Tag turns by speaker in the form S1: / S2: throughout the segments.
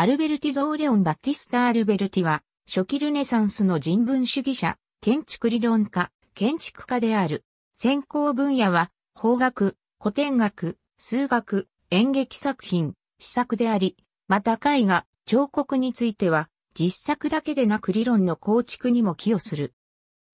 S1: アルベルティ・ゾーレオン・バッティスタ・アルベルティは、初期ルネサンスの人文主義者、建築理論家、建築家である。専攻分野は、法学、古典学、数学、演劇作品、試作であり、また絵画、彫刻については、実作だけでなく理論の構築にも寄与する。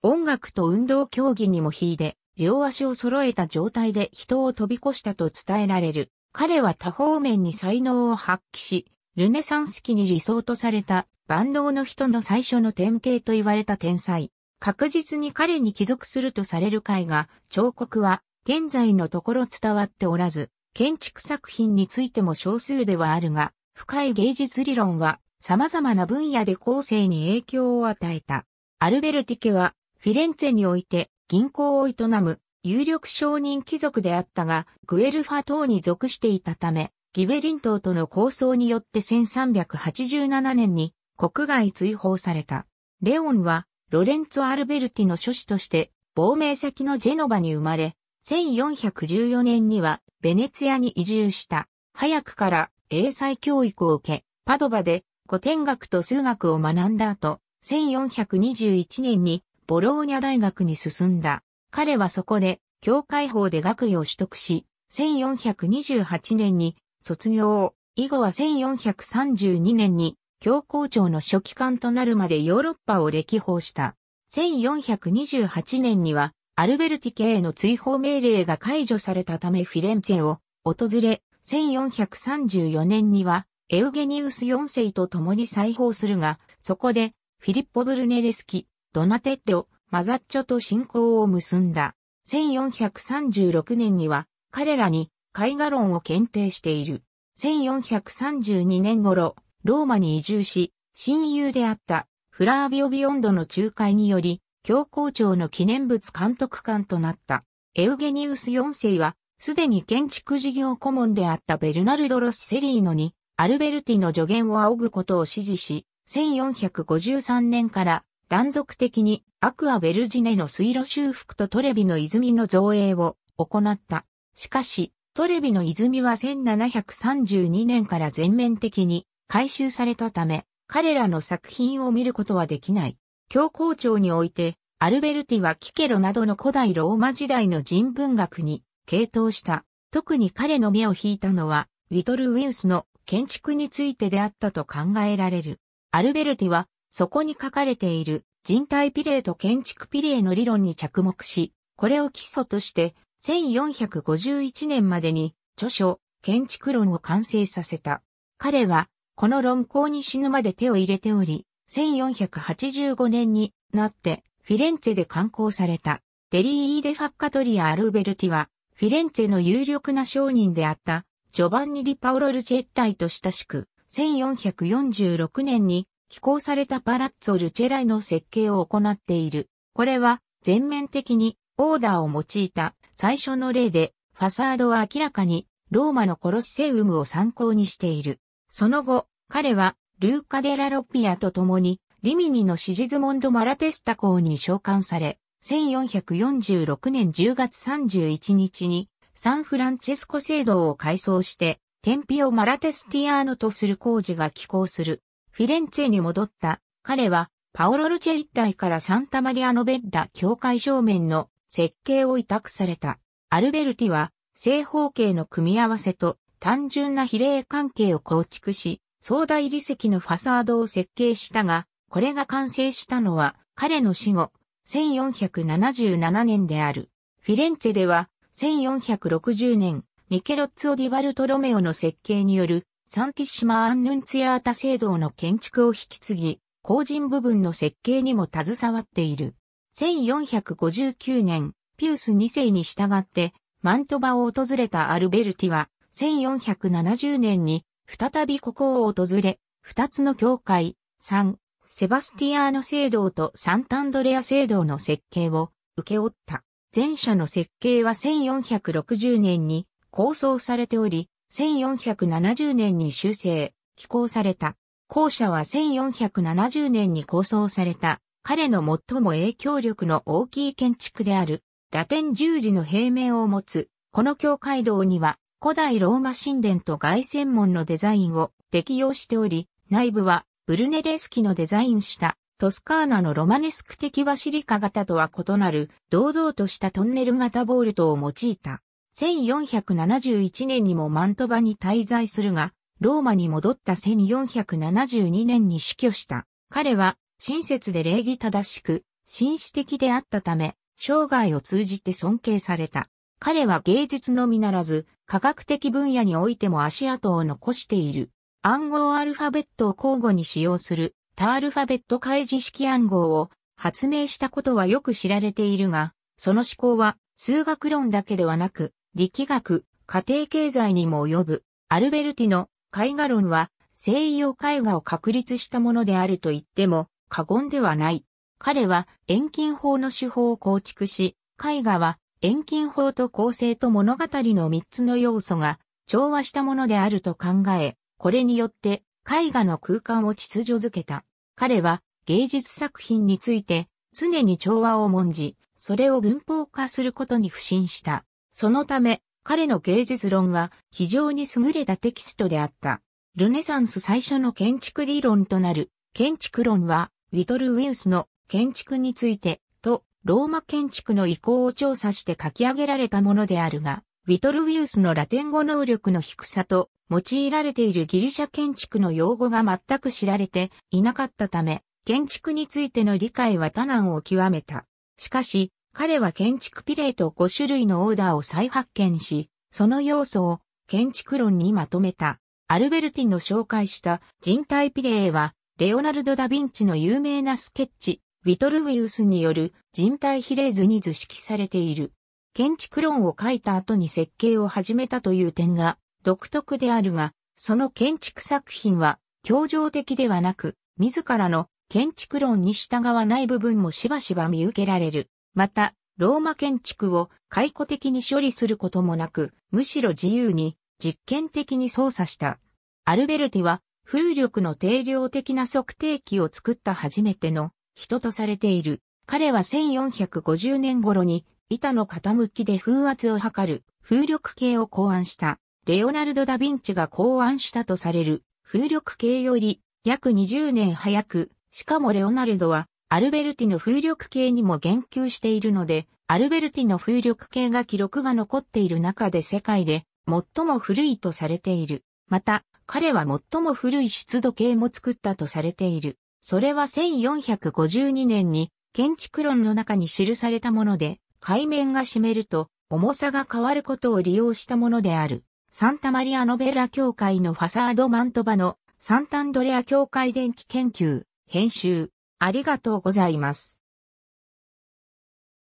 S1: 音楽と運動競技にも秀で、両足を揃えた状態で人を飛び越したと伝えられる。彼は多方面に才能を発揮し、ルネサンス期に理想とされた万能の人の最初の典型と言われた天才。確実に彼に帰属するとされる絵画、彫刻は現在のところ伝わっておらず、建築作品についても少数ではあるが、深い芸術理論は様々な分野で後世に影響を与えた。アルベルティケはフィレンツェにおいて銀行を営む有力商人貴族であったが、グエルファ島に属していたため、ギベリン島との構想によって1387年に国外追放された。レオンはロレンツォ・アルベルティの諸子として亡命先のジェノバに生まれ、1414年にはベネツィアに移住した。早くから英才教育を受け、パドバで古典学と数学を学んだ後、1421年にボローニャ大学に進んだ。彼はそこで教会法で学位を取得し、1428年に卒業。以後は1432年に教皇庁の書記官となるまでヨーロッパを歴訪した。1428年にはアルベルティ家への追放命令が解除されたためフィレンツェを訪れ、1434年にはエウゲニウス4世と共に再訪するが、そこでフィリッポ・ブルネレスキ、ドナテッロ、マザッチョと親交を結んだ。1436年には彼らに絵画論を検定している。1432年頃、ローマに移住し、親友であったフラービオ・ビオンドの仲介により、教皇庁の記念物監督官となった。エウゲニウス4世は、すでに建築事業顧問であったベルナルド・ロス・セリーノに、アルベルティの助言を仰ぐことを指示し、1453年から断続的にアクア・ベルジネの水路修復とトレビの泉の造営を行った。しかし、トレビの泉は1732年から全面的に改修されたため、彼らの作品を見ることはできない。教皇庁において、アルベルティはキケロなどの古代ローマ時代の人文学に傾倒した。特に彼の目を引いたのは、ウィトル・ウィウスの建築についてであったと考えられる。アルベルティは、そこに書かれている人体ピレーと建築ピレーの理論に着目し、これを基礎として1451年までに著書、建築論を完成させた。彼は、この論考に死ぬまで手を入れており、1485年になってフィレンツェで刊行された。デリー・イーデ・ファッカトリア・アルベルティは、フィレンツェの有力な商人であった、ジョバンニ・ディ・パオロ・ルチェッライと親しく、1446年に寄稿されたパラッツォ・ルチェライの設計を行っている。これは、全面的にオーダーを用いた最初の例で、ファサードは明らかにローマのコロッセウムを参考にしている。その後、彼はルーカ・デラ・ロピアと共にリミニのシジズモンド・マラテスタ公に召喚され、1446年10月31日にサンフランチェスコ制度を改装して、天日をマラテスティアーノとする工事が寄港する。フィレンツェに戻った。彼は、パオロルチェ一帯からサンタマリアノベッラ教会正面の設計を委託された。アルベルティは正方形の組み合わせと単純な比例関係を構築し、壮大理石のファサードを設計したが、これが完成したのは彼の死後、1477年である。フィレンツェでは、1460年、ミケロッツオ・ディバルトロメオの設計による、サンティッシマ・アンヌンツィアータ聖堂の建築を引き継ぎ、後人部分の設計にも携わっている。1459年、ピウス2世に従って、マントバを訪れたアルベルティは、1470年に、再びここを訪れ、二つの教会、三、セバスティアーノ聖堂とサンタンドレア聖堂の設計を受け負った。前者の設計は1460年に構想されており、1470年に修正、寄稿された。後者は1470年に構想された彼の最も影響力の大きい建築である、ラテン十字の平面を持つ、この教会堂には、古代ローマ神殿と外旋門のデザインを適用しており、内部はブルネレスキのデザインしたトスカーナのロマネスク的バシリカ型とは異なる堂々としたトンネル型ボルトを用いた。1471年にもマントバに滞在するが、ローマに戻った1472年に死去した。彼は親切で礼儀正しく、紳士的であったため、生涯を通じて尊敬された。彼は芸術のみならず、科学的分野においても足跡を残している。暗号アルファベットを交互に使用する、タアルファベット開示式暗号を発明したことはよく知られているが、その思考は数学論だけではなく、力学、家庭経済にも及ぶ。アルベルティの絵画論は西洋絵画を確立したものであると言っても過言ではない。彼は遠近法の手法を構築し、絵画は遠近法と構成と物語の3つの要素が調和したものであると考え、これによって絵画の空間を秩序づけた。彼は芸術作品について常に調和を重んじ、それを文法化することに不信した。そのため、彼の芸術論は非常に優れたテキストであった。ルネサンス最初の建築理論となる建築論はリトルウィウスの建築について、と、ローマ建築の意向を調査して書き上げられたものであるが、リトルウィウスのラテン語能力の低さと、用いられているギリシャ建築の用語が全く知られていなかったため、建築についての理解は多難を極めた。しかし、彼は建築ピレート5種類のオーダーを再発見し、その要素を建築論にまとめた。アルベルティの紹介した人体ピレーはレオナルド・ダ・ヴィンチの有名なスケッチ、ウィトルウィウスによる人体比例図に図式されている。建築論を書いた後に設計を始めたという点が独特であるが、その建築作品は協情的ではなく、自らの建築論に従わない部分もしばしば見受けられる。また、ローマ建築を解雇的に処理することもなく、むしろ自由に実験的に操作した。アルベルティは風力の定量的な測定器を作った初めての人とされている。彼は1450年頃に板の傾きで風圧を測る風力計を考案した。レオナルド・ダ・ヴィンチが考案したとされる風力計より約20年早く、しかもレオナルドはアルベルティの風力計にも言及しているので、アルベルティの風力計が記録が残っている中で世界で最も古いとされている。また、彼は最も古い湿度計も作ったとされている。それは1452年に建築論の中に記されたもので、海面が湿ると重さが変わることを利用したものである。サンタマリアノベラ教会のファサードマントバのサンタンドレア教会電気研究、編集。ありがとうございます。